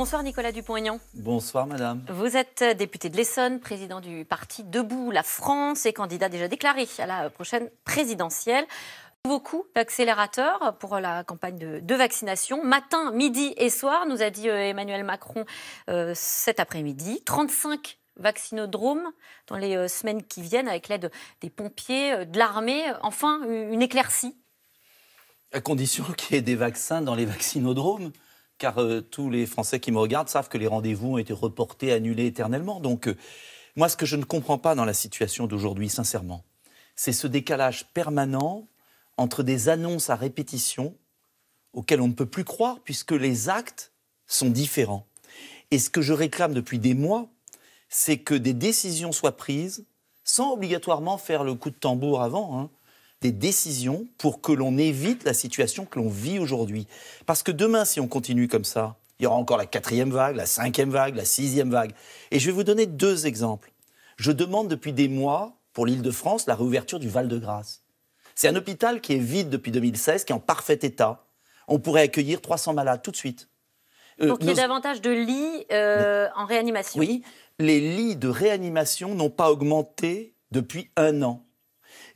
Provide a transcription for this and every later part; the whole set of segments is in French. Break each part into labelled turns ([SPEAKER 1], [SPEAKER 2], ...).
[SPEAKER 1] Bonsoir Nicolas Dupont-Aignan.
[SPEAKER 2] Bonsoir madame.
[SPEAKER 1] Vous êtes député de l'Essonne, président du parti Debout la France et candidat déjà déclaré à la prochaine présidentielle. Beaucoup d'accélérateurs pour la campagne de, vaccination. Matin, midi et soir, nous a dit euh, Emmanuel Macron euh, cet après-midi. 35 vaccinodromes dans les euh, semaines qui viennent avec l'aide des pompiers, de l'armée. Enfin, une éclaircie.
[SPEAKER 2] À condition qu'il y ait des vaccins dans les vaccinodromes car euh, tous les Français qui me regardent savent que les rendez-vous ont été reportés, annulés éternellement. Donc, euh, moi, ce que je ne comprends pas dans la situation d'aujourd'hui, sincèrement, c'est ce décalage permanent entre des annonces à répétition auxquelles on ne peut plus croire, puisque les actes sont différents. Et ce que je réclame depuis des mois, c'est que des décisions soient prises sans obligatoirement faire le coup de tambour avant. Hein, des décisions pour que l'on évite la situation que l'on vit aujourd'hui. Parce que demain, si on continue comme ça, il y aura encore la quatrième vague, la cinquième vague, la sixième vague. Et je vais vous donner deux exemples. Je demande depuis des mois, pour l'île de France, la réouverture du Val-de-Grâce. C'est un hôpital qui est vide depuis 2016, qui est en parfait état. On pourrait accueillir 300 malades tout de suite. pour euh, qu'il y ait
[SPEAKER 1] davantage de lits euh, en réanimation. Oui,
[SPEAKER 2] les lits de réanimation n'ont pas augmenté depuis un an.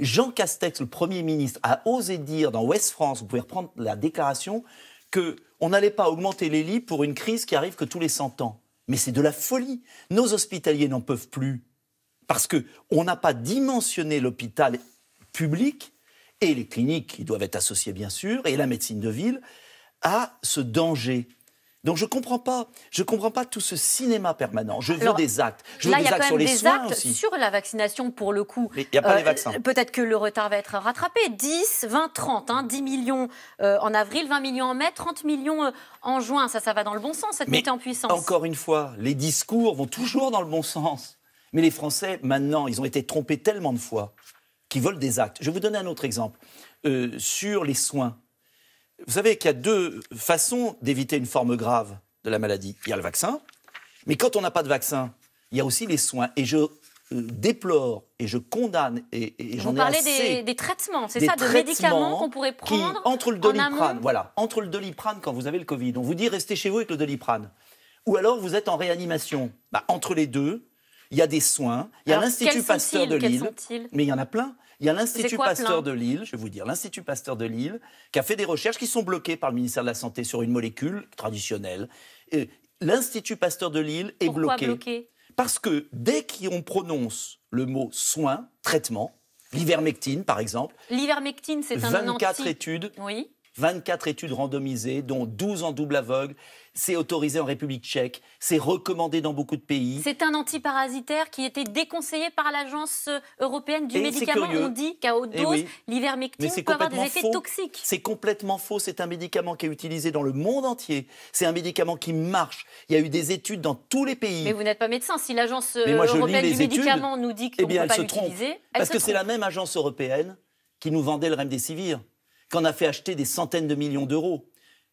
[SPEAKER 2] Jean Castex, le Premier ministre, a osé dire dans Ouest France, vous pouvez reprendre la déclaration, qu'on n'allait pas augmenter les lits pour une crise qui arrive que tous les 100 ans. Mais c'est de la folie. Nos hospitaliers n'en peuvent plus. Parce qu'on n'a pas dimensionné l'hôpital public et les cliniques qui doivent être associées, bien sûr, et la médecine de ville à ce danger. Donc je comprends pas, je comprends pas tout ce cinéma permanent. Je veux des actes. Je veux des actes sur les des actes Sur
[SPEAKER 1] la vaccination pour le coup. il n'y a pas euh, les vaccins. Peut-être que le retard va être rattrapé. 10, 20, 30, hein, 10 millions euh, en avril, 20 millions en mai, 30 millions euh, en juin. Ça, ça va dans le bon sens cette Mais montée en puissance. Encore
[SPEAKER 2] une fois, les discours vont toujours dans le bon sens. Mais les Français, maintenant, ils ont été trompés tellement de fois qu'ils veulent des actes. Je vais vous donner un autre exemple sur les soins. Vous savez qu'il y a deux façons d'éviter une forme grave de la maladie. Il y a le vaccin, mais quand on n'a pas de vaccin, il y a aussi les soins. Et je euh, déplore et je condamne et, j'en ai assez. Vous parlez
[SPEAKER 1] des traitements, c'est ça, de médicaments qu'on pourrait prendre entre le doliprane, voilà,
[SPEAKER 2] entre le doliprane quand vous avez le Covid, on vous dit restez chez vous avec le doliprane, ou alors vous êtes en réanimation. Bah, entre les deux, il y a des soins, il y a l'Institut Pasteur de Lille, mais il y en a plein. Il y a l'Institut Pasteur de Lille, je vais vous dire, l'Institut Pasteur de Lille, qui a fait des recherches qui sont bloquées par le ministère de la Santé sur une molécule traditionnelle. L'Institut Pasteur de Lille est Pourquoi bloqué. Parce que dès qu'on prononce le mot soin, traitement, L'ivermectine, par exemple.
[SPEAKER 1] L'ivermectine, c'est un 24
[SPEAKER 2] études oui. 24 études randomisées, dont 12 en double aveugle. C'est autorisé en République tchèque, c'est recommandé dans beaucoup de pays.
[SPEAKER 1] C'est un antiparasitaire qui était déconseillé par l'Agence européenne du médicament. On dit qu'à haute eh dose, l'ivermectine peut avoir des effets toxiques.
[SPEAKER 2] C'est complètement faux. C'est un médicament qui est utilisé dans le monde entier. C'est un médicament qui marche. Il y a eu des études dans tous les pays. Mais vous
[SPEAKER 1] n'êtes pas médecin. Si l'Agence européenne du médicament nous dit qu'on eh ne peut pas l'utiliser, parce que c'est la
[SPEAKER 2] même agence européenne qui nous vendait le Remdesivir qu'on a fait acheter des centaines de millions d'euros.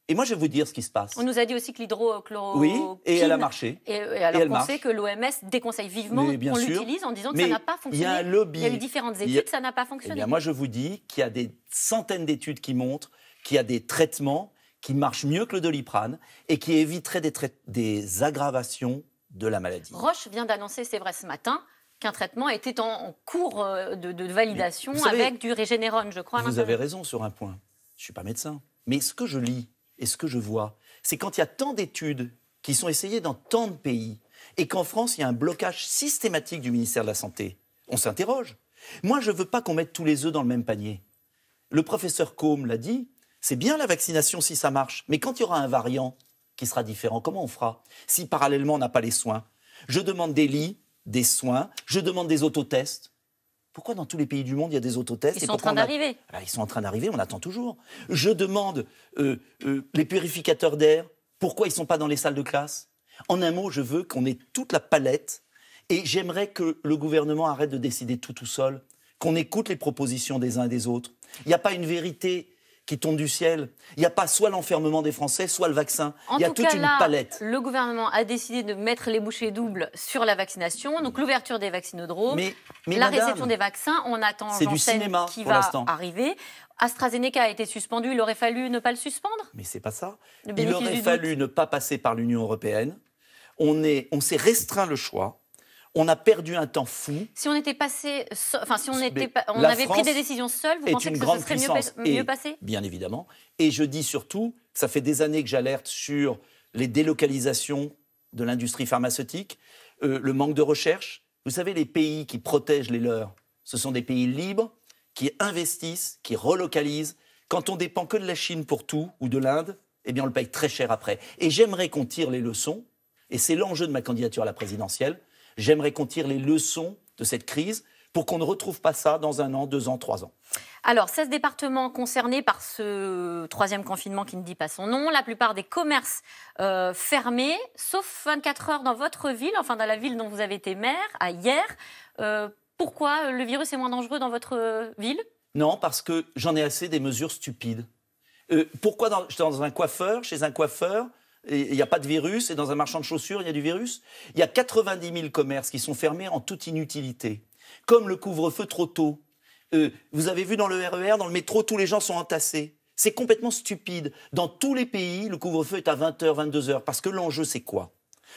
[SPEAKER 2] Et moi, je vais vous dire ce qui se passe. On
[SPEAKER 1] nous a dit aussi que l'hydrochloroquine... Oui, et elle a marché. Et, elle alors sait que l'OMS déconseille vivement qu'on l'utilise en disant que ça n'a pas fonctionné. Il y a un eu différentes études, ça n'a pas fonctionné. Eh moi,
[SPEAKER 2] je vous dis qu'il y a des centaines d'études qui montrent qu'il y a des traitements qui marchent mieux que le doliprane et qui éviteraient des, des aggravations de la maladie. Roche
[SPEAKER 1] vient d'annoncer, c'est vrai, ce matin, qu'un traitement était en, cours euh, de, validation avec du régénérone, je crois. Vous avez
[SPEAKER 2] raison sur un point. Je ne suis pas médecin. Mais ce que je lis et ce que je vois, c'est quand il y a tant d'études qui sont essayées dans tant de pays et qu'en France, il y a un blocage systématique du ministère de la Santé, on s'interroge. Moi, je ne veux pas qu'on mette tous les œufs dans le même panier. Le professeur Combe l'a dit, c'est bien la vaccination si ça marche, mais quand il y aura un variant qui sera différent, comment on fera si parallèlement on n'a pas les soins Je demande des lits des soins, je demande des autotests. Pourquoi dans tous les pays du monde il y a des autotests Ils sont en train d'arriver. Ah, ils sont en train d'arriver, on attend toujours. Je demande euh, euh, les purificateurs d'air. Pourquoi ils ne sont pas dans les salles de classe En un mot, je veux qu'on ait toute la palette et j'aimerais que le gouvernement arrête de décider tout tout seul, qu'on écoute les propositions des uns et des autres. Il n'y a pas une vérité qui tombe du ciel. Il n'y a pas soit l'enfermement des Français, soit le vaccin. Il y a toute une palette.
[SPEAKER 1] Le gouvernement a décidé de mettre les bouchées doubles sur la vaccination, donc l'ouverture des vaccinodromes, mais, mais la réception des vaccins. On attend Jean du cinéma qui va arriver. AstraZeneca a été suspendu, il aurait fallu ne pas le suspendre
[SPEAKER 2] Mais c'est pas ça. Il aurait fallu ne pas passer par l'Union européenne. On s'est on restreint le choix on a perdu un temps fou.
[SPEAKER 1] Si on était passé, enfin si on, était on avait pris des décisions seules, vous pensez que ce serait mieux, passé
[SPEAKER 2] Bien évidemment. Et je dis surtout, ça fait des années que j'alerte sur les délocalisations de l'industrie pharmaceutique, euh, le manque de recherche. Vous savez, les pays qui protègent les leurs, ce sont des pays libres, qui investissent, qui relocalisent. Quand on dépend que de la Chine pour tout ou de l'Inde, eh bien on le paye très cher après. Et j'aimerais qu'on tire les leçons, et c'est l'enjeu de ma candidature à la présidentielle, J'aimerais qu'on tire les leçons de cette crise pour qu'on ne retrouve pas ça dans un an, deux ans, trois
[SPEAKER 1] ans. Alors, 16 départements concernés par ce troisième confinement qui ne dit pas son nom, la plupart des commerces euh, fermés, sauf 24 heures dans votre ville, enfin dans la ville dont vous avez été maire, à hier. Euh, pourquoi le virus est moins dangereux dans votre ville
[SPEAKER 2] Non, parce que j'en ai assez des mesures stupides. Euh, pourquoi dans, dans un coiffeur, chez un coiffeur, il n'y a pas de virus, et dans un marchand de chaussures, il y a du virus. Il y a 90 000 commerces qui sont fermés en toute inutilité, comme le couvre-feu trop tôt. Euh, vous avez vu dans le RER, e dans le métro, tous les gens sont entassés. C'est complètement stupide. Dans tous les pays, le couvre-feu est à 20h, 22h, parce que l'enjeu, c'est quoi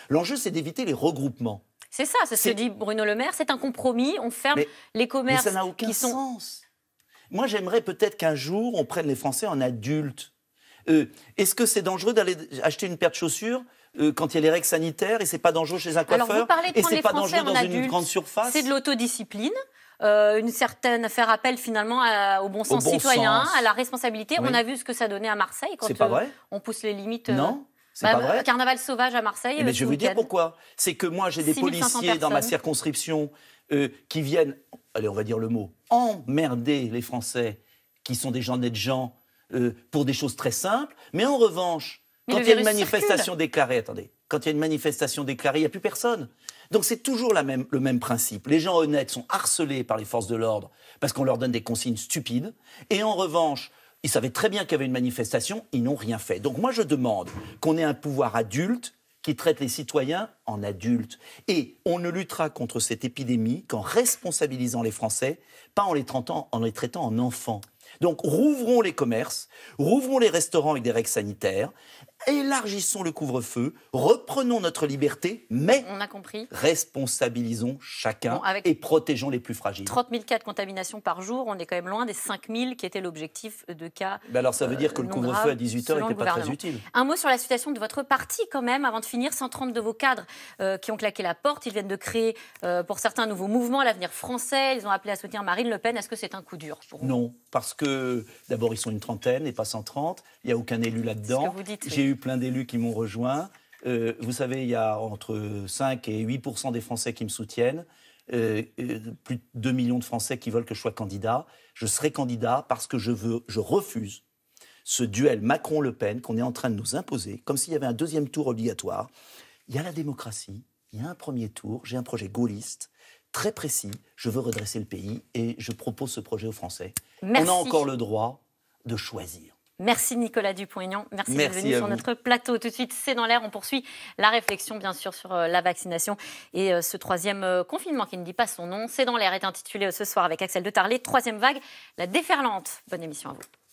[SPEAKER 2] L'enjeu, c'est d'éviter les regroupements.
[SPEAKER 1] C'est ça, c'est ce que dit Bruno Le Maire, c'est un compromis, on ferme les commerces aucun qui sont... sens.
[SPEAKER 2] Moi, j'aimerais peut-être qu'un jour, on prenne les Français en adultes. Euh, est-ce que c'est dangereux d'aller acheter une paire de chaussures euh, quand il y a les règles sanitaires et c'est pas dangereux chez un coiffeur Alors vous parlez de et c'est pas dangereux dans une grande surface C'est de
[SPEAKER 1] l'autodiscipline. Euh, une certaine faire appel finalement au bon sens citoyen, à la responsabilité. On a vu ce que ça donnait à Marseille quand on pousse les limites. Non. C'est bah, pas vrai. Carnaval sauvage à Marseille. Eh mais je vous dire
[SPEAKER 2] pourquoi. C'est que moi, j'ai des policiers dans ma circonscription qui viennent, allez, on va dire le mot, emmerder les Français qui sont des gens nets de gens euh, pour des choses très simples. Mais en revanche, quand il y a une manifestation déclarée, attendez, quand il y a une manifestation déclarée, il n'y a plus personne. Donc c'est toujours le même principe. Les gens honnêtes sont harcelés par les forces de l'ordre parce qu'on leur donne des consignes stupides. Et en revanche, ils savaient très bien qu'il y avait une manifestation, ils n'ont rien fait. Donc moi je demande qu'on ait un pouvoir adulte qui traite les citoyens en adultes. Et on ne luttera contre cette épidémie qu'en responsabilisant les Français, pas en, les traitant en enfants. Donc rouvrons les commerces, rouvrons les restaurants avec des règles sanitaires, élargissons le couvre-feu, reprenons notre liberté, mais on a compris. responsabilisons chacun et protégeons les plus fragiles. 30
[SPEAKER 1] 000 cas de contamination par jour, on est quand même loin des 5 000 qui était l'objectif de cas. Ben alors ça veut dire que le euh, couvre-feu à 18h n'était pas très utile. Un mot sur la situation de votre parti quand même, avant de finir. 130 de vos cadres euh, qui ont claqué la porte, ils viennent de créer euh, pour certains un nouveau mouvement, l'avenir français, ils ont appelé à soutenir Marine Le Pen. Est-ce que c'est un coup dur pour
[SPEAKER 2] vous Non, parce que d'abord ils sont une trentaine et pas 130, il n'y a aucun élu là-dedans. J'ai eu plein d'élus qui m'ont rejoint. Euh, vous savez, il y a entre 5 et 8 des Français qui me soutiennent. Euh, euh, plus de 2 millions de Français qui veulent que je sois candidat. Je serai candidat parce que je, veux, je refuse ce duel Macron-Le Pen qu'on est en train de nous imposer, comme s'il y avait un deuxième tour obligatoire. Il y a la démocratie, il y a un premier tour, j'ai un projet gaulliste, très précis, je veux redresser le pays et je propose ce projet aux Français. On a encore le droit de choisir.
[SPEAKER 1] Merci Nicolas Dupont-Aignan. Merci, de d'être sur notre plateau. Tout de suite, c'est dans l'air. On poursuit la réflexion, bien sûr, sur euh, la vaccination et euh, ce troisième euh, confinement qui ne dit pas son nom. C'est dans l'air est intitulé ce soir avec Axel de Tarlet. Troisième vague, la déferlante. Bonne émission à vous.